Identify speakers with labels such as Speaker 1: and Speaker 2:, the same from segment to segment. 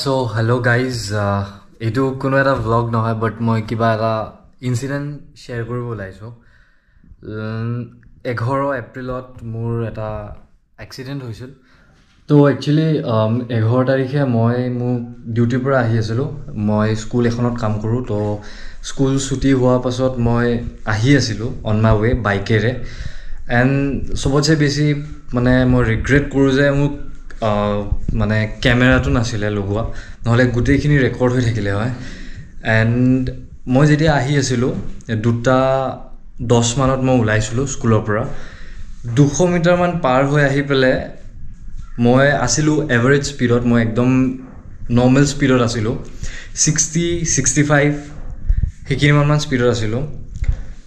Speaker 1: চ' hello' guys এইটো কোনো এটা ব্লগ নহয় বাট মই কিবা এটা ইঞ্চিডেণ্ট শ্বেয়াৰ কৰিব ওলাইছোঁ এঘাৰ এপ্ৰিলত মোৰ এটা এক্সিডেণ্ট হৈছিল ত' একচুৱেলি এঘাৰ তাৰিখে মই মোক ডিউটিৰ পৰা আহি আছিলোঁ মই স্কুল এখনত কাম কৰোঁ ত' স্কুল ছুটি হোৱাৰ পাছত মই আহি আছিলোঁ অন মাই ৱে বাইকেৰে এণ্ড চবতচে বেছি মানে মই ৰিগ্ৰেট কৰোঁ যে মোক মানে কেমেৰাটো নাছিলে লগোৱা নহ'লে গোটেইখিনি ৰেকৰ্ড হৈ থাকিলে হয় এণ্ড মই যেতিয়া আহি আছিলোঁ দুটা দহ মানত মই ওলাইছিলোঁ স্কুলৰ পৰা দুশ মিটাৰমান পাৰ হৈ আহি পেলাই মই আছিলোঁ এভাৰেজ স্পীডত মই একদম নৰ্মেল স্পীডত আছিলোঁ ছিক্সটি ছিক্সটি ফাইভ সেইখিনিমানমান স্পীডত আছিলোঁ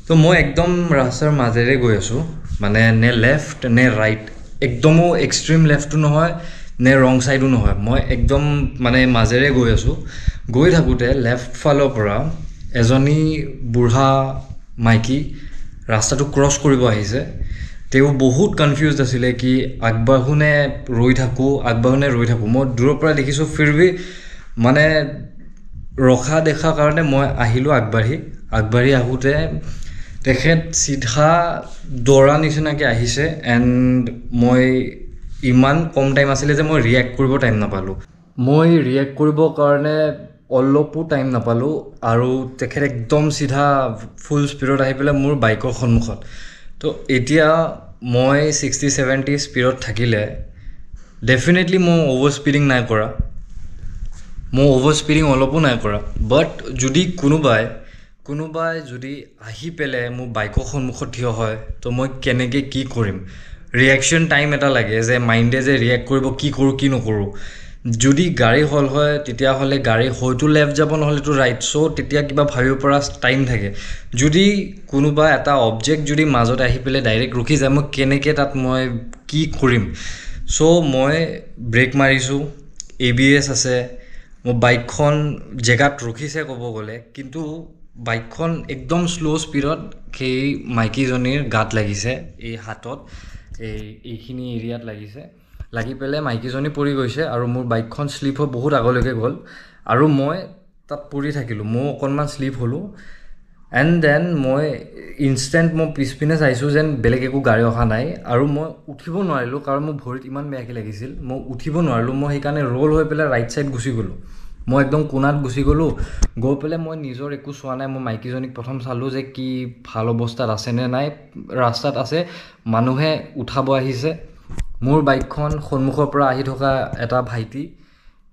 Speaker 1: ত' মই একদম ৰাস্তাৰ মাজেৰে গৈ আছোঁ মানে নে লেফ্ট নে ৰাইট একদমো এক্সট্ৰিম লেফ্টো নহয় নে ৰং চাইডো নহয় মই একদম মানে মাজেৰে গৈ আছোঁ গৈ থাকোঁতে লেফ্ট ফালৰ পৰা এজনী বুঢ়া মাইকী ৰাস্তাটো ক্ৰছ কৰিব আহিছে তেওঁ বহুত কনফিউজ আছিলে কি আগবাঢ়োনে ৰৈ থাকোঁ আগবাঢ়োনে ৰৈ থাকোঁ মই দূৰৰ পৰা দেখিছোঁ ফিৰবি মানে ৰখা দেখা কাৰণে মই আহিলোঁ আগবাঢ়ি আগবাঢ়ি আহোঁতে তেখেত চিধা দৌৰা নিচিনাকৈ আহিছে এণ্ড মই ইমান কম টাইম আছিলে যে মই ৰিয়েক্ট কৰিব টাইম নাপালোঁ মই ৰিয়েক্ট কৰিবৰ কাৰণে অলপো টাইম নাপালোঁ আৰু তেখেত একদম চিধা ফুল স্পীডত আহি পেলাই মোৰ বাইকৰ সন্মুখত তো এতিয়া মই ছিক্সটি ছেভেণ্টি স্পীডত থাকিলে ডেফিনেটলি মই অ'ভাৰ স্পীডিং নাই কৰা মই অ'ভাৰ স্পীডিং অলপো নাই কৰা বাট যদি কোনোবাই কোনোবাই যদি আহি পেলাই মোৰ বাইকৰ সন্মুখত থিয় হয় তো মই কেনেকৈ কি কৰিম ৰিয়েকশ্যন টাইম এটা লাগে যে মাইণ্ডে যে ৰিয়েক্ট কৰিব কি কৰোঁ কি নকৰোঁ যদি গাড়ী হল হয় তেতিয়াহ'লে গাড়ী হয়তো লেফ্ট যাব নহ'লেতো ৰাইট চ' তেতিয়া কিবা ভাবিব পৰা টাইম থাকে যদি কোনোবা এটা অবজেক্ট যদি মাজত আহি পেলাই ডাইৰেক্ট ৰখি যায় মই কেনেকৈ তাত মই কি কৰিম চ' মই ব্ৰেক মাৰিছোঁ এ বি এছ আছে মোৰ বাইকখন জেগাত ৰখিছে ক'ব গ'লে কিন্তু বাইকখন একদম শ্ল' স্পীডত সেই মাইকীজনীৰ গাত লাগিছে এই হাতত এই এইখিনি এৰিয়াত লাগিছে লাগি পেলাই মাইকীজনী পৰি গৈছে আৰু মোৰ বাইকখন শ্লিপ হৈ বহুত আগলৈকে গ'ল আৰু মই তাত পৰি থাকিলোঁ ময়ো অকণমান শ্লিপ হ'লোঁ এণ্ড দেন মই ইনষ্টেণ্ট মই পিছপিনে চাইছোঁ যেন বেলেগ একো গাড়ী অহা নাই আৰু মই উঠিব নোৱাৰিলোঁ কাৰণ মোৰ ভৰিত ইমান বেয়াকৈ লাগিছিল মই উঠিব নোৱাৰিলোঁ মই সেইকাৰণে ৰ'ল হৈ পেলাই ৰাইট ছাইড গুচি গ'লোঁ মই একদম কোণাত গুচি গ'লোঁ গৈ পেলাই মই নিজৰ একো চোৱা নাই মই মাইকীজনীক প্ৰথম চালোঁ যে কি ভাল অৱস্থাত আছেনে নাই ৰাস্তাত আছে মানুহে উঠাব আহিছে মোৰ বাইকখন সন্মুখৰ পৰা আহি থকা এটা ভাইটি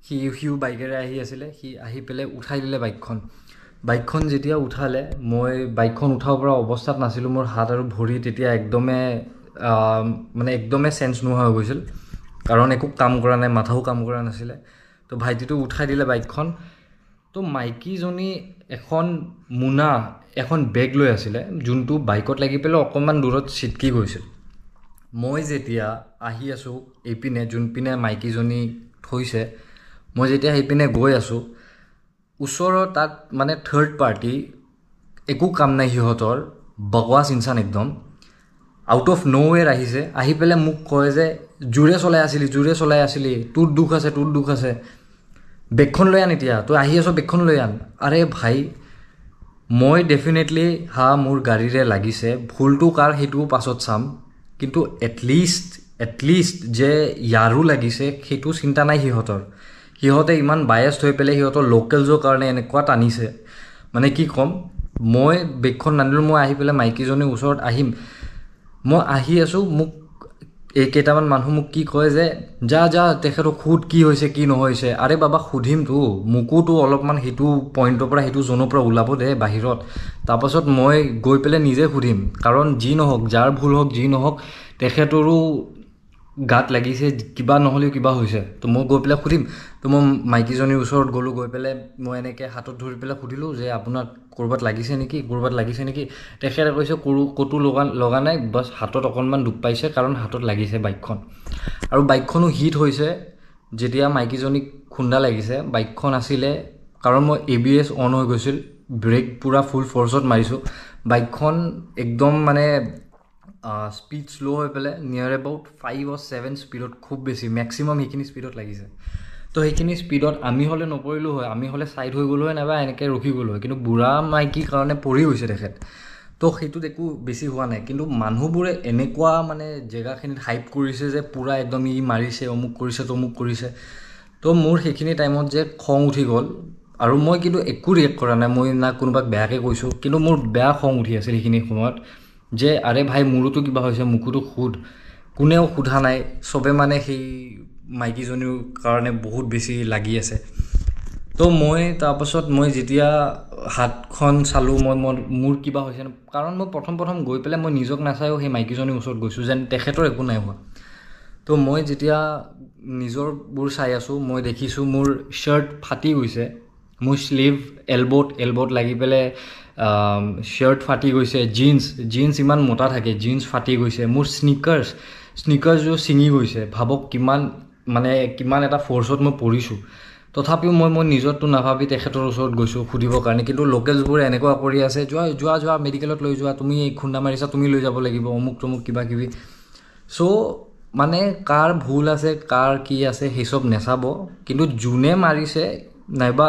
Speaker 1: সি সিও বাইকেৰে আহি আছিলে সি আহি পেলাই উঠাই দিলে বাইকখন বাইকখন যেতিয়া উঠালে মই বাইকখন উঠাব পৰা অৱস্থাত নাছিলোঁ মোৰ হাত আৰু ভৰি তেতিয়া একদমে মানে একদমে চেঞ্জ নোহোৱা হৈ গৈছিল কাৰণ একো কাম কৰা নাই মাথাও কাম কৰা নাছিলে তো ভাইটিটো উঠাই দিলে বাইকখন তো মাইকীজনী এখন মোনা এখন বেগ লৈ আছিলে যোনটো বাইকত লাগি পেলাই অকণমান দূৰত ছিটকি গৈছিল মই যেতিয়া আহি আছোঁ এইপিনে যোনপিনে মাইকীজনী থৈছে মই যেতিয়া সেইপিনে গৈ আছোঁ ওচৰৰ তাত মানে থাৰ্ড পাৰ্টি একো কাম নাই সিহঁতৰ বকৱাছ ইনচান একদম আউট অফ ন ৱেৰ আহিছে আহি পেলাই মোক কয় যে জোৰে চলাই আছিলি জোৰে চলাই আছিলি তোৰ দুখ আছে তোৰ দুখ আছে বেগখন লৈ আন এতিয়া তই আহি আছ বেগখন লৈ আন আৰে ভাই মই ডেফিনেটলি হা মোৰ গাড়ীৰে লাগিছে ভুলটো কাৰ সেইটোও পাছত চাম কিন্তু এটলিষ্ট এটলিষ্ট যে ইয়াৰো লাগিছে সেইটো চিন্তা নাই সিহঁতৰ সিহঁতে ইমান বায়াছ হৈ পেলাই সিহঁতৰ লোকেলছৰ কাৰণে এনেকুৱা টানিছে মানে কি ক'ম মই বেগখন নানিলোঁ মই আহি পেলাই মাইকীজনীৰ ওচৰত আহিম মই আহি আছোঁ মোক এইকেইটামান মানুহ মোক কি কয় যে যা যা তেখেতক সুদ কি হৈছে কি নহৈছে আৰে বাবা সুধিমতো মোকোতো অলপমান সেইটো পইণ্টৰ পৰা সেইটো জ'নৰ পৰা ওলাব দে বাহিৰত তাৰপাছত মই গৈ পেলাই নিজে সুধিম কাৰণ যি নহওক যাৰ ভুল হওক যি নহওক তেখেতৰো গাত লাগিছে কিবা নহ'লেও কিবা হৈছে তো মই গৈ পেলাই সুধিম তো মই মাইকীজনীৰ ওচৰত গ'লোঁ গৈ পেলাই মই এনেকৈ হাতত ধৰি পেলাই সুধিলোঁ যে আপোনাক ক'ৰবাত লাগিছে নেকি ক'ৰবাত লাগিছে নেকি তেখেতে কৈছে কৰো ক'তো লগা লগা নাই বাছ হাতত অকণমান দুখ পাইছে কাৰণ হাতত লাগিছে বাইকখন আৰু বাইকখনো হিট হৈছে যেতিয়া মাইকীজনীক খুন্দা লাগিছে বাইকখন আছিলে কাৰণ মই এ বি এছ অন হৈ গৈছিল ব্ৰেক পূৰা ফুল ফৰ্চত মাৰিছোঁ বাইকখন একদম মানে স্পীড শ্ল' হৈ পেলাই নিয়াৰ এবাউট ফাইভ অ' ছেভেন স্পীডত খুব বেছি মেক্সিমাম সেইখিনি স্পীডত লাগিছে তো সেইখিনি স্পীডত আমি হ'লে নপৰিলোঁ হয় আমি হ'লে ছাইড হৈ গ'লোঁ হয় নাইবা এনেকৈ ৰখি গ'লোঁ হয় কিন্তু বুঢ়া মাইকীৰ কাৰণে পৰি গৈছে তেখেত তো সেইটোত একো বেছি হোৱা নাই কিন্তু মানুহবোৰে এনেকুৱা মানে জেগাখিনিত হাইপ কৰিছে যে পূৰা একদম ই মাৰিছে অমুক কৰিছে তমুক কৰিছে তো মোৰ সেইখিনি টাইমত যে খং উঠি গ'ল আৰু মই কিন্তু একো ৰিয়েক্ট কৰা নাই মই না কোনোবাক বেয়াকৈ কৈছোঁ কিন্তু মোৰ বেয়া খং উঠি আছিল সেইখিনি সময়ত যে আৰে ভাই মোৰোতো কিবা হৈছে মোকোতো সোধ কোনেও সোধা নাই চবে মানে সেই মাইকীজনীৰ কাৰণে বহুত বেছি লাগি আছে তো মই তাৰপাছত মই যেতিয়া হাতখন চালোঁ মই মোৰ মোৰ কিবা হৈছে কাৰণ মই প্ৰথম প্ৰথম গৈ পেলাই মই নিজক নাচায়ো সেই মাইকীজনীৰ ওচৰত গৈছোঁ যেন তেখেতৰ একো নাই হোৱা তো মই যেতিয়া নিজৰবোৰ চাই আছোঁ মই দেখিছোঁ মোৰ শ্বাৰ্ট ফাটি গৈছে মোৰ শ্লিভ এলব'ট এলব'ট লাগি পেলাই শ্বাৰ্ট ফাটি গৈছে জিন্স জিন্স ইমান মোটা থাকে জিন্স ফাটি গৈছে মোৰ স্নিকাৰ্ছ স্নিকাৰ্ছযোৰ ছিঙি গৈছে ভাবক কিমান মানে কিমান এটা ফ'ৰ্চত মই পৰিছোঁ তথাপিও মই মই নিজৰটো নাভাবি তেখেতৰ ওচৰত গৈছোঁ সুধিবৰ কাৰণে কিন্তু লোকেলছবোৰে এনেকুৱা কৰি আছে যোৱা যোৱা যোৱা মেডিকেলত লৈ যোৱা তুমি খুন্দা মাৰিছা তুমি লৈ যাব লাগিব অমুক তমুক কিবা কিবি চ' মানে কাৰ ভুল আছে কাৰ কি আছে সেইচব নেচাব কিন্তু যোনে মাৰিছে নাইবা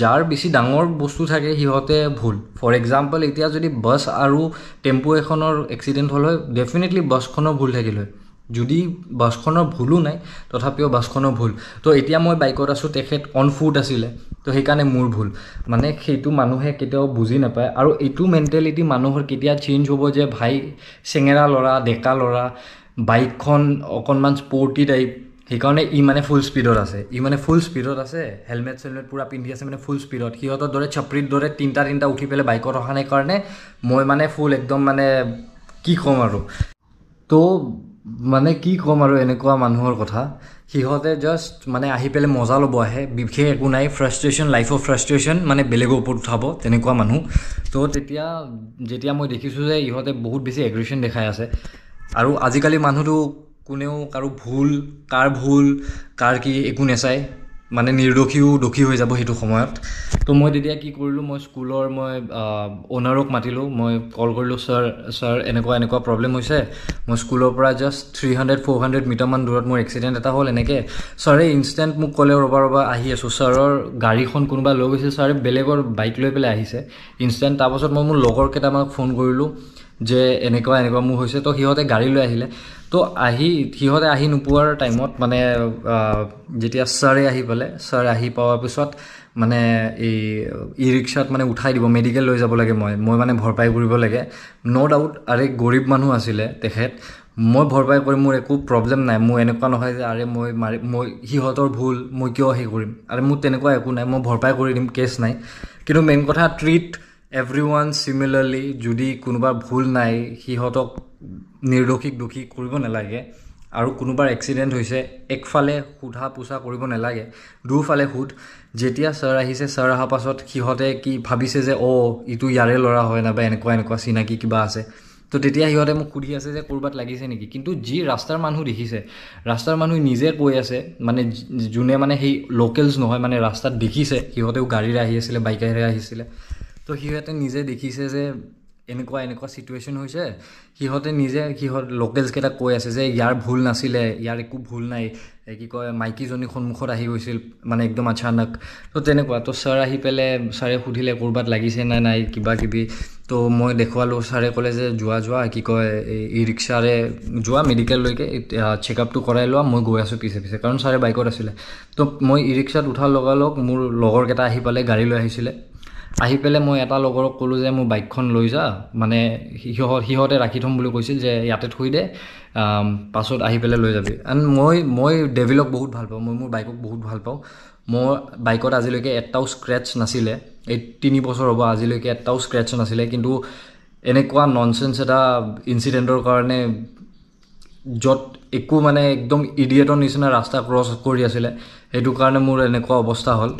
Speaker 1: যাৰ বেছি ডাঙৰ বস্তু থাকে সিহঁতে ভুল ফৰ এক্সাম্পল এতিয়া যদি বাছ আৰু টেম্পু এখনৰ এক্সিডেণ্ট হ'ল হয় ডেফিনেটলি বাছখনৰ ভুল থাকিল হয় যদি বাছখনৰ ভুলো নাই তথাপিও বাছখনৰ ভুল তো এতিয়া মই বাইকত আছোঁ তেখেত অন ফুট আছিলে তো সেইকাৰণে মোৰ ভুল মানে সেইটো মানুহে কেতিয়াও বুজি নাপায় আৰু এইটো মেণ্টেলিটি মানুহৰ কেতিয়া চেঞ্জ হ'ব যে ভাই চেঙেৰা ল'ৰা ডেকা ল'ৰা বাইকখন অকণমান স্পৰ্টি টাইপ সেইকাৰণে ই মানে ফুল স্পীডত আছে ই মানে ফুল স্পীডত আছে হেলমেট চেলমেট পূৰা পিন্ধি আছে মানে ফুল স্পীডত সিহঁতৰ দৰে চপ্ৰিত দৰে তিনিটা তিনিটা উঠি পেলাই বাইকত অহা নাই কাৰণে মই মানে ফুল একদম মানে কি ক'ম আৰু তো মানে কি ক'ম আৰু এনেকুৱা মানুহৰ কথা সিহঁতে জাষ্ট মানে আহি পেলাই মজা ল'ব আহে বিশেষ একো নাই ফ্ৰাষ্ট্ৰেশ্যন লাইফৰ ফ্ৰাষ্ট্ৰেশ্যন মানে বেলেগৰ ওপৰত উঠাব তেনেকুৱা মানুহ তো তেতিয়া যেতিয়া মই দেখিছোঁ যে ইহঁতে বহুত বেছি এগ্ৰেশ্যন দেখাই আছে আৰু আজিকালি মানুহটো কোনেও কাৰো ভুল কাৰ ভুল কাৰ কি একো নাচায় মানে নিৰ্দোষীও দোষী হৈ যাব সেইটো সময়ত তো মই তেতিয়া কি কৰিলোঁ মই স্কুলৰ মই অ'নাৰক মাতিলোঁ মই কল কৰিলোঁ ছাৰ ছাৰ এনেকুৱা এনেকুৱা প্ৰব্লেম হৈছে মই স্কুলৰ পৰা just three hundred four hundred মিটাৰমান দূৰত মোৰ এক্সিডেণ্ট এটা হ'ল এনেকৈ ছাৰে ইনষ্টেণ্ট মোক ক'লে ৰ'বা ৰ'বা আহি আছোঁ ছাৰৰ গাড়ীখন কোনোবা লৈ গৈছে ছাৰে বেলেগৰ বাইক লৈ পেলাই আহিছে ইনষ্টেণ্ট তাৰপাছত মই মোৰ লগৰ কেইটামানক ফোন কৰিলোঁ যে এনেকুৱা এনেকুৱা মোৰ হৈছে তো সিহঁতে গাড়ী লৈ আহিলে তো আহি সিহঁতে আহি নোপোৱাৰ টাইমত মানে যেতিয়া ছাৰে আহি পালে ছাৰ আহি পোৱাৰ পিছত মানে এই ই ৰিক্সাত মানে উঠাই দিব মেডিকেল লৈ যাব লাগে মই মই মানে ভৰপাই কৰিব লাগে ন' ডাউট আৰে গৰীব মানুহ আছিলে তেখেত মই ভৰপাই কৰি মোৰ একো প্ৰব্লেম নাই মোৰ এনেকুৱা নহয় যে আৰে মই মাৰি মই সিহঁতৰ ভুল মই কিয় সেই কৰিম আৰে মোৰ তেনেকুৱা একো নাই মই ভৰপাই কৰি দিম কেছ নাই কিন্তু মেইন কথা ট্ৰিট এভৰি ওৱান চিমিলাৰলি যদি কোনোবা ভুল নাই সিহঁতক নিৰ্দোষীক দোষী কৰিব নালাগে আৰু কোনোবাৰ এক্সিডেণ্ট হৈছে একফালে সোধা পোছা কৰিব নালাগে দুয়োফালে সোধ যেতিয়া ছাৰ আহিছে ছাৰ অহাৰ পাছত সিহঁতে কি ভাবিছে যে অ' ইটো ইয়াৰে ল'ৰা হয় নাইবা এনেকুৱা এনেকুৱা চিনাকি কিবা আছে তো তেতিয়া সিহঁতে মোক সুধি আছে যে ক'ৰবাত লাগিছে নেকি কিন্তু যি ৰাস্তাৰ মানুহ দেখিছে ৰাস্তাৰ মানুহ নিজে কৈ আছে মানে যোনে মানে সেই লোকেলছ নহয় মানে ৰাস্তাত দেখিছে সিহঁতেও গাড়ীৰে আহি আছিলে বাইকেৰে আহিছিলে তো সিহঁতে নিজে দেখিছে যে এনেকুৱা এনেকুৱা চিটুৱেশ্যন হৈছে সিহঁতে নিজে সিহঁত লোকেলছকেইটাক কৈ আছে যে ইয়াৰ ভুল নাছিলে ইয়াৰ একো ভুল নাই কি কয় মাইকীজনীৰ সন্মুখত আহি গৈছিল মানে একদম আচানক তো তেনেকুৱা তো ছাৰ আহি পেলাই ছাৰে সুধিলে ক'ৰবাত লাগিছে নে নাই কিবা কিবি তো মই দেখুৱালোঁ ছাৰে ক'লে যে যোৱা যোৱা কি কয় ই ৰিক্সাৰে যোৱা মেডিকেললৈকে চেকআপটো কৰাই লোৱা মই গৈ আছোঁ পিছে পিছে কাৰণ ছাৰে বাইকত আছিলে তো মই ই ৰিক্সাত উঠাৰ লগালগ মোৰ লগৰকেইটা আহি পালে গাড়ী লৈ আহিছিলে আহি পেলাই মই এটা লগৰক ক'লোঁ যে মোৰ বাইকখন লৈ যা মানে সিহঁত সিহঁতে ৰাখি থ'ম বুলি কৈছিল যে ইয়াতে থৈ দে পাছত আহি পেলাই লৈ যাবি এণ্ড মই মই ডেভিলক বহুত ভাল পাওঁ মই মোৰ বাইকক বহুত ভাল পাওঁ মোৰ বাইকত আজিলৈকে এটাও স্ক্ৰেটছ নাছিলে এই তিনি বছৰ হ'ব আজিলৈকে এটাও স্ক্ৰেটছ নাছিলে কিন্তু এনেকুৱা ননচেন্স এটা ইঞ্চিডেণ্টৰ কাৰণে য'ত একো মানে একদম ইডিয়েটৰ নিচিনা ৰাস্তা ক্ৰছ কৰি আছিলে সেইটো কাৰণে মোৰ এনেকুৱা অৱস্থা হ'ল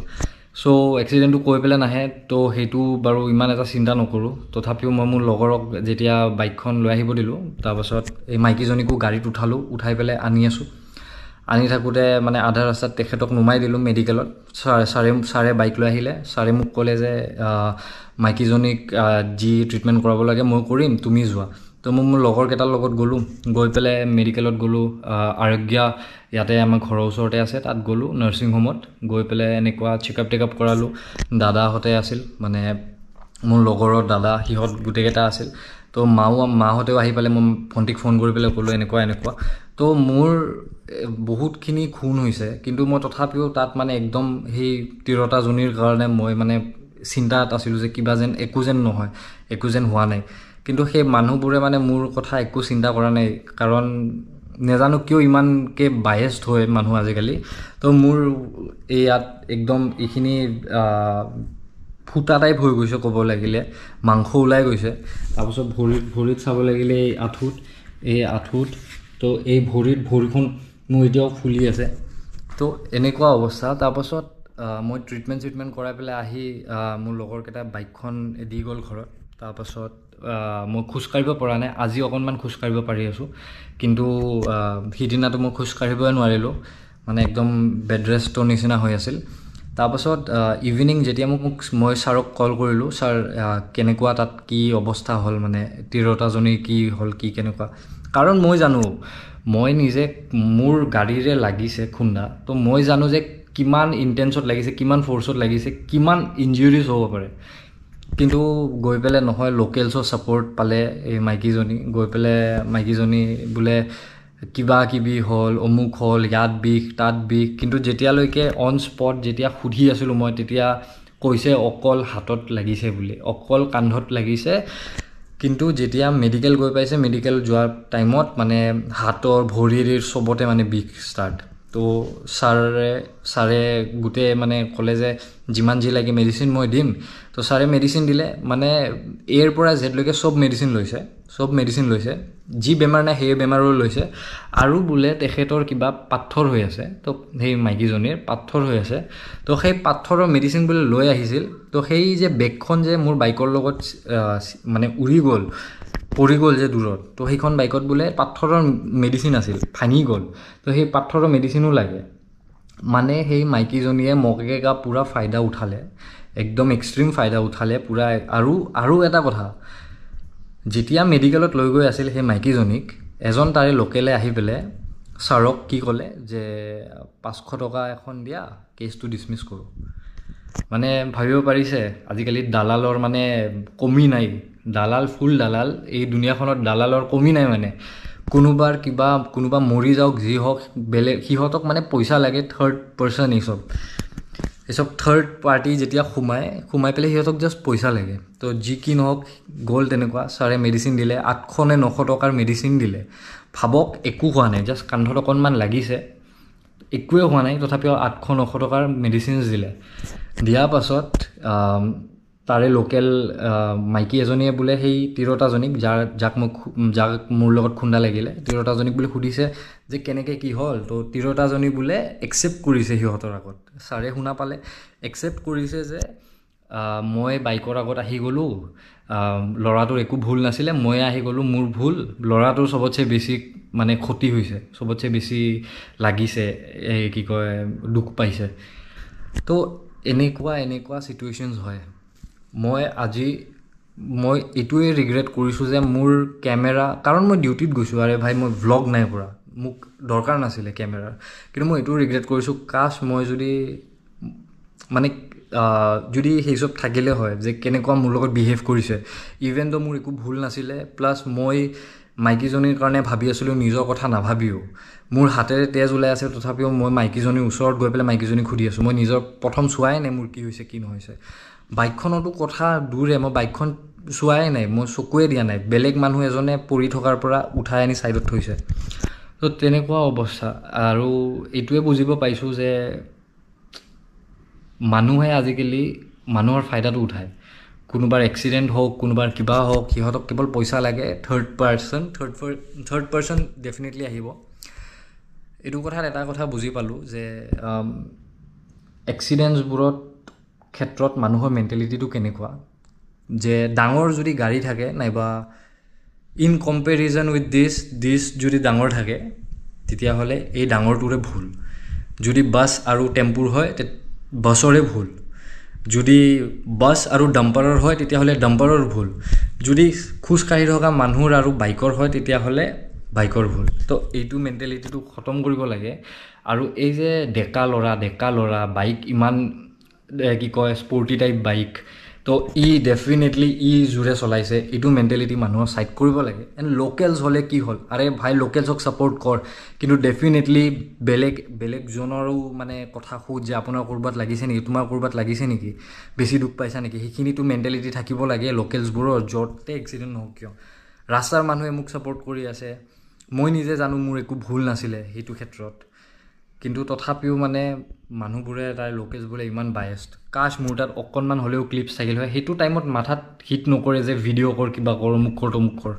Speaker 1: চ' এক্সিডেণ্টটো কৈ পেলাই নাহে ত' সেইটো বাৰু ইমান এটা চিন্তা নকৰোঁ তথাপিও মই মোৰ লগৰক যেতিয়া বাইকখন লৈ আহিব দিলোঁ তাৰপাছত এই মাইকীজনীকো গাড়ীত উঠালোঁ উঠাই পেলাই আনি আছোঁ আনি থাকোঁতে মানে আধা ৰাস্তাত তেখেতক নুমাই দিলোঁ মেডিকেলত ছাৰ ছাৰে ছাৰে বাইক লৈ আহিলে ছাৰে মোক ক'লে যে মাইকীজনীক যি ট্ৰিটমেণ্ট কৰাব লাগে মই কৰিম তুমি যোৱা তো মই মোৰ লগৰকেইটাৰ লগত গ'লোঁ গৈ পেলাই মেডিকেলত গ'লোঁ আৰোগ্যা ইয়াতে আমাৰ ঘৰৰ ওচৰতে আছে তাত গ'লোঁ নাৰ্ছিং হোমত গৈ পেলাই এনেকুৱা চেক আপ টেক আপ কৰালোঁ দাদাহঁতে আছিল মানে মোৰ লগৰৰ দাদা সিহঁত গোটেইকেইটা আছিল তো মাও মাহঁতেও আহি পেলাই মই ভণ্টিক ফোন কৰি পেলাই ক'লোঁ এনেকুৱা এনেকুৱা তো মোৰ বহুতখিনি খুন হৈছে কিন্তু মই তথাপিও তাত মানে একদম সেই তিৰতাজনীৰ কাৰণে মই মানে চিন্তাত আছিলোঁ যে কিবা যেন একো যেন নহয় একো যেন হোৱা নাই কিন্তু সেই মানুহবোৰে মানে মোৰ কথা একো চিন্তা কৰা নাই কাৰণ নেজানো কিয় ইমানকৈ বায়েষ্ট হয় মানুহ আজিকালি তো মোৰ এই ইয়াত একদম এইখিনি ফুটা টাইপ হৈ গৈছে ক'ব লাগিলে মাংস ওলাই গৈছে তাৰপাছত ভৰিত ভৰিত চাব লাগিলে এই আঁঠুত এই আঁঠুত তো এই ভৰিত ভৰিখন মোৰ এতিয়াও ফুলি আছে তো এনেকুৱা অৱস্থা তাৰপাছত মই ট্ৰিটমেণ্ট চ্ৰিটমেণ্ট কৰাই পেলাই আহি মোৰ লগৰকেইটা বাইকখন দি গ'ল ঘৰত তাৰপাছত মই খোজকাঢ়িব পৰা নাই আজি অকণমান খোজকাঢ়িব পাৰি আছোঁ কিন্তু সিদিনাটো মই খোজকাঢ়িবই নোৱাৰিলোঁ মানে একদম বেড ৰেষ্টৰ নিচিনা হৈ আছিল তাৰপাছত ইভিনিং যেতিয়া মোক মোক মই ছাৰক কল কৰিলোঁ ছাৰ কেনেকুৱা তাত কি অৱস্থা হ'ল মানে তিৰোতাজনী কি হ'ল কি কেনেকুৱা কাৰণ মই জানো মই নিজে মোৰ গাড়ীৰে লাগিছে খুন্দা তো মই জানো যে কিমান ইণ্টেঞ্চত লাগিছে কিমান ফ'ৰ্চত লাগিছে কিমান ইঞ্জুৰিজ হ'ব পাৰে কিন্তু গৈ পেলাই নহয় লোকেলছৰ ছাপৰ্ট পালে এই মাইকীজনী গৈ পেলাই মাইকীজনী বোলে কিবা কিবি হ'ল অমুক হ'ল ইয়াত বিষ তাত বিষ কিন্তু যেতিয়ালৈকে অন স্পট যেতিয়া সুধি আছিলোঁ মই তেতিয়া কৈছে অকল হাতত লাগিছে বুলি অকল কান্ধত লাগিছে কিন্তু যেতিয়া মেডিকেল গৈ পাইছে মেডিকেল যোৱাৰ টাইমত মানে হাতৰ ভৰিৰ চবতে মানে বিষ ষ্টাৰ্ট তো ছাৰে ছাৰে গোটেই মানে ক'লে যে যিমান যি লাগে মেডিচিন মই দিম তো ছাৰে মেডিচিন দিলে মানে এৰ পৰা যেতিয়ালৈকে চব মেডিচিন লৈছে চব মেডিচিন লৈছে যি বেমাৰ নাই সেই বেমাৰো লৈছে আৰু বোলে তেখেতৰ কিবা পাথৰ হৈ আছে তো সেই মাইকীজনীৰ পাথৰ হৈ আছে তো সেই পাথৰৰ মেডিচিন বোলে লৈ আহিছিল তো সেই যে বেগখন যে মোৰ বাইকৰ লগত মানে উৰি গ'ল পৰি গ'ল যে দূৰত তো সেইখন বাইকত বোলে পাথৰৰ মেডিচিন আছিল ভাঙি গ'ল তো সেই পাথৰৰ মেডিচিনো লাগে মানে সেই মাইকীজনীয়ে মকেকা পূৰা ফাইদা উঠালে একদম এক্সট্ৰিম ফাইদা উঠালে পূৰা আৰু আৰু এটা কথা যেতিয়া মেডিকেলত লৈ গৈ আছিল সেই মাইকীজনীক এজন তাৰে লোকেলে আহি পেলাই ছাৰক কি ক'লে যে পাঁচশ টকা এখন দিয়া কেছটো ডিছমিছ কৰোঁ মানে ভাবিব পাৰিছে আজিকালি দালালৰ মানে কমি নাই দালাল ফুল দালাল এই দুনিয়াখনত দালালৰ কমি নাই মানে কোনোবাৰ কিবা কোনোবা মৰি যাওক যি হওক বেলেগ সিহঁতক মানে পইচা লাগে থাৰ্ড পাৰ্চন এই চব থাৰ্ড পাৰ্টি যেতিয়া সোমাই সোমাই পেলাই সিহঁতক জাষ্ট পইচা লাগে তো যি কি নহওক গ'ল তেনেকুৱা ছাৰে মেডিচিন দিলে আঠশ নে নশ টকাৰ মেডিচিন দিলে ভাবক একো হোৱা নাই জাষ্ট কান্ধত অকণমান লাগিছে একোৱে হোৱা নাই তথাপিও আঠশ নশ টকাৰ মেডিচিনছ দিলে দিয়াৰ পাছত তাৰে লোকেল মাইকী এজনীয়ে বোলে সেই তিৰোতাজনীক যাৰ যাক মোক যাক মোৰ লগত খুন্দা লাগিলে তিৰোতাজনীক বোলে সুধিছে যে কেনেকৈ কি হ'ল তো তিৰোতাজনী বোলে একচেপ্ট কৰিছে সিহঁতৰ আগত ছাৰে শুনা পালে একচেপ্ট কৰিছে যে মই বাইকৰ আগত আহি গ'লোঁ ল'ৰাটোৰ একো ভুল নাছিলে ময়ে আহি গ'লোঁ মোৰ ভুল ল'ৰাটোৰ চবতছে বেছি মানে ক্ষতি হৈছে চবতছে বেছি লাগিছে এই কি কয় দুখ পাইছে তো এনেকুৱা এনেকুৱা ছিটুৱেশ্যনছ হয় মই আজি মই এইটোৱে ৰিগ্ৰেট কৰিছোঁ যে মোৰ কেমেৰা কাৰণ মই ডিউটিত গৈছোঁ আৰে ভাই মই ব্লগ নাই পৰা মোক দৰকাৰ নাছিলে কেমেৰাৰ কিন্তু মই এইটো ৰিগ্ৰেট কৰিছোঁ কাছ মই যদি মানে যদি সেইচব থাকিলে হয় যে কেনেকুৱা মোৰ লগত বিহেভ কৰিছে ইভেন দ' মোৰ একো ভুল নাছিলে প্লাছ মই মাইকীজনীৰ কাৰণে ভাবি আছিলোঁ নিজৰ কথা নাভাবিও মোৰ হাতেৰে তেজ ওলাই আছে তথাপিও মই মাইকীজনীৰ ওচৰত গৈ পেলাই মাইকীজনীক সুধি আছোঁ মই নিজৰ প্ৰথম চোৱাই নে মোৰ কি হৈছে কি নহৈছে বাইকখনতো কথা দূৰে মই বাইকখন চোৱাই নাই মই চকুৱে দিয়া নাই বেলেগ মানুহ এজনে পৰি থকাৰ পৰা উঠাই আনি ছাইডত থৈছে ত' তেনেকুৱা অৱস্থা আৰু এইটোৱে বুজিব পাইছোঁ যে মানুহে আজিকালি মানুহৰ ফাইদাটো উঠায় কোনোবাৰ এক্সিডেণ্ট হওক কোনোবাৰ কিবা হওক সিহঁতক কেৱল পইচা লাগে থাৰ্ড পাৰ্চন থাৰ্ড পাৰ থাৰ্ড পাৰ্চন ডেফিনেটলি আহিব এইটো কথাত এটা কথা বুজি পালোঁ যে এক্সিডেণ্টছবোৰত ক্ষেত্ৰত মানুহৰ মেণ্টেলিটিটো কেনেকুৱা যে ডাঙৰ যদি গাড়ী থাকে নাইবা in comparison with this this যদি ডাঙৰ থাকে তেতিয়াহ'লে এই ডাঙৰটোৰে ভুল যদি বাছ আৰু টেম্পুৰ হয় বাছৰে ভুল যদি বাছ আৰু ডাম্পাৰৰ হয় তেতিয়াহ'লে ডাম্পাৰৰ ভুল যদি খোজকাঢ়ি থকা মানুহৰ আৰু বাইকৰ হয় তেতিয়াহ'লে বাইকৰ ভুল তো এইটো মেণ্টেলিটিটো খতম কৰিব লাগে আৰু এই যে ডেকা ল'ৰা ডেকা ল'ৰা বাইক ইমান কি কয় স্পৰ্টি টাইপ বাইক তো ই ডেফিনেটলি ই জোৰে চলাইছে এইটো মেণ্টেলিটি মানুহৰ চাইড কৰিব লাগে এণ্ড লোকেলছ হ'লে কি হ'ল আৰে ভাই লোকেলছক ছাপৰ্ট কৰ কিন্তু ডেফিনেটলি বেলেগ বেলেগজনৰো মানে কথা সোধ যে আপোনাৰ ক'ৰবাত লাগিছে নেকি তোমাৰ ক'ৰবাত লাগিছে নেকি বেছি দুখ পাইছা নেকি সেইখিনিতো মেণ্টেলিটি থাকিব লাগে লোকেলছবোৰৰ য'তে এক্সিডেণ্ট নহওক কিয় ৰাস্তাৰ মানুহে মোক ছাপৰ্ট কৰি আছে মই নিজে জানো মোৰ একো ভুল নাছিলে সেইটো ক্ষেত্ৰত কিন্তু তথাপিও মানে মানুহবোৰে তাৰ লোকেজবোৰে ইমান বায়েষ্ট কাশ মোৰ তাত অকণমান হ'লেও ক্লিপছ থাকিল হয় সেইটো টাইমত মাথাত হিট নকৰে যে ভিডিঅ' কৰ কিবা কৰ মোক কৰ তমুক কৰ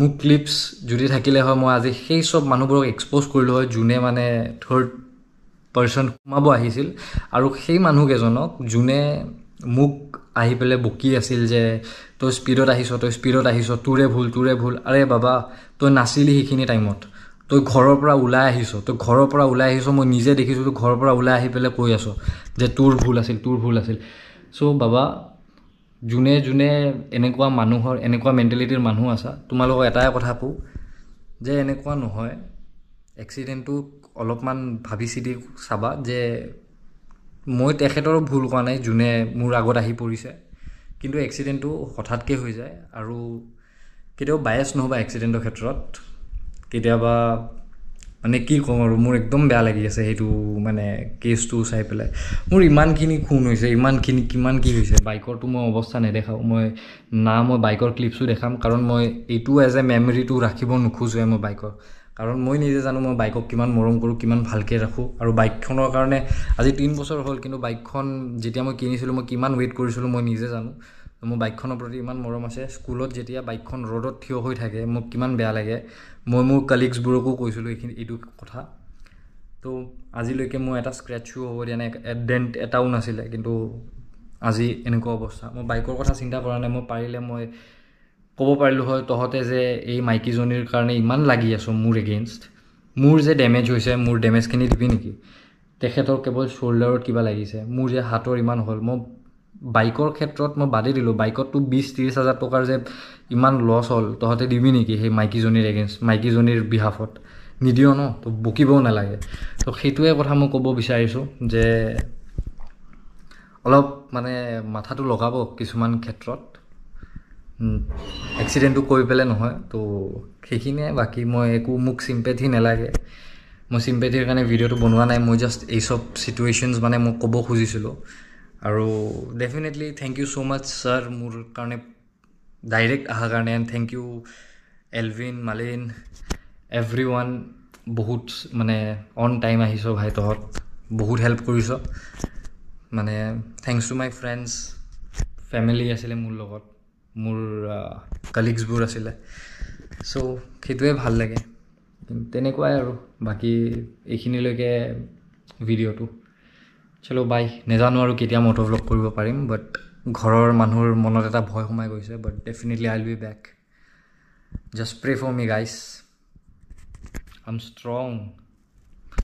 Speaker 1: মোক ক্লিপছ যদি থাকিলে হয় মই আজি সেই চব মানুহবোৰক এক্সপ'জ কৰিলোঁ হয় যোনে মানে থাৰ্ড পাৰ্চন সোমাব আহিছিল আৰু সেই মানুহকেইজনক যোনে মোক আহি পেলাই বকি আছিল যে তই স্পীডত আহিছ তই স্পীডত আহিছ তোৰে ভুল তোৰে ভুল আৰে বাবা তই নাছিলি সেইখিনি টাইমত তই ঘৰৰ পৰা ওলাই আহিছ তই ঘৰৰ পৰা ওলাই আহিছ মই নিজে দেখিছোঁ তই ঘৰৰ পৰা ওলাই আহি পেলাই কৈ আছ যে তোৰ ভুল আছিল তোৰ ভুল আছিল চ' বাবা যোনে যোনে এনেকুৱা মানুহৰ এনেকুৱা মেণ্টেলিটিৰ মানুহ আছা তোমালোকক এটাই কথা কওঁ যে এনেকুৱা নহয় এক্সিডেণ্টটো অলপমান ভাবি চিটি চাবা যে মই তেখেতৰো ভুল কোৱা নাই যোনে মোৰ আগত আহি পৰিছে কিন্তু এক্সিডেণ্টটো হঠাৎকৈ হৈ যায় আৰু কেতিয়াও বায়েছ নহ'বা এক্সিডেণ্টৰ ক্ষেত্ৰত কেতিয়াবা মানে কি কওঁ আৰু মোৰ একদম বেয়া লাগি আছে সেইটো মানে কেছটো চাই পেলাই মোৰ ইমানখিনি খুন হৈছে ইমানখিনি কিমান কি হৈছে বাইকৰটো মই অৱস্থা নেদেখাওঁ মই না মই বাইকৰ ক্লিপছো দেখাম কাৰণ মই এইটো এজ এ মেমৰিটো ৰাখিব নোখোজোৱে মই বাইকৰ কাৰণ মই নিজে জানো মই বাইকক কিমান মৰম কৰোঁ কিমান ভালকৈ ৰাখোঁ আৰু বাইকখনৰ কাৰণে আজি তিনি বছৰ হ'ল কিন্তু বাইকখন যেতিয়া মই কিনিছিলোঁ মই কিমান ৱেইট কৰিছিলোঁ মই নিজে জানো মোৰ বাইকখনৰ প্ৰতি ইমান মৰম আছে স্কুলত যেতিয়া বাইকখন ৰ'দত থিয় হৈ থাকে মোক কিমান বেয়া লাগে মই মোৰ কালিগছবোৰকো কৈছিলোঁ এইখিনি এইটো কথা তো আজিলৈকে মোৰ এটা স্ক্ৰেট স্ক্ৰেচো হ'ব দিয়া নাই ডেণ্ট এটাও নাছিলে কিন্তু আজি এনেকুৱা অৱস্থা মই বাইকৰ কথা চিন্তা কৰা নাই মই পাৰিলে মই ক'ব পাৰিলোঁ হয় তহঁতে যে এই মাইকীজনীৰ কাৰণে ইমান লাগি আছোঁ মোৰ এগেইনষ্ট মোৰ যে ডেমেজ হৈছে মোৰ ডেমেজখিনি দিবি নেকি তেখেতৰ কেৱল শ্বল্ডাৰত কিবা লাগিছে মোৰ যে হাতৰ ইমান হ'ল মই বাইকৰ ক্ষেত্ৰত মই বাদেই দিলোঁ বাইকততো বিছ ত্ৰিছ হাজাৰ টকাৰ যে ইমান লছ হ'ল তহঁতে দিবি নেকি সেই মাইকীজনীৰ এগেইনষ্ট মাইকীজনীৰ বিহাফত নিদিয় ন তো বকিবও নালাগে তো সেইটোৱে কথা মই ক'ব বিচাৰিছোঁ যে অলপ মানে মাথাটো লগাব কিছুমান ক্ষেত্ৰত এক্সিডেণ্টটো কৰি পেলাই নহয় তো সেইখিনিয়ে বাকী মই একো মোক চিম্পেথি নালাগে মই চিম্পেথিৰ কাৰণে ভিডিঅ'টো বনোৱা নাই মই জাষ্ট এইচব চিটুৱেশ্যনছ মানে মই ক'ব খুজিছিলোঁ আৰু definitely thank you so' much sir মোৰ কাৰণে ডাইৰেক্ট অহাৰ কাৰণে and thank you Alvin Malin everyone বহুত মানে অন টাইম আহিছ ভাই তহঁত বহুত হেল্প কৰিছ মানে thanks to my friends family আছিলে মোৰ লগত মোৰ কালিগছবোৰ আছিলে চ' সেইটোৱে ভাল লাগে তেনেকুৱাই আৰু বাকী এইখিনিলৈকে ভিডিঅ'টো চলো বাই নেজানো আৰু কেতিয়া মটৰ ভ্লগ কৰিব পাৰিম বাট ঘৰৰ মানুহৰ মনত এটা ভয় সোমাই গৈছে but definitely I will be back just pray for me guys I M strong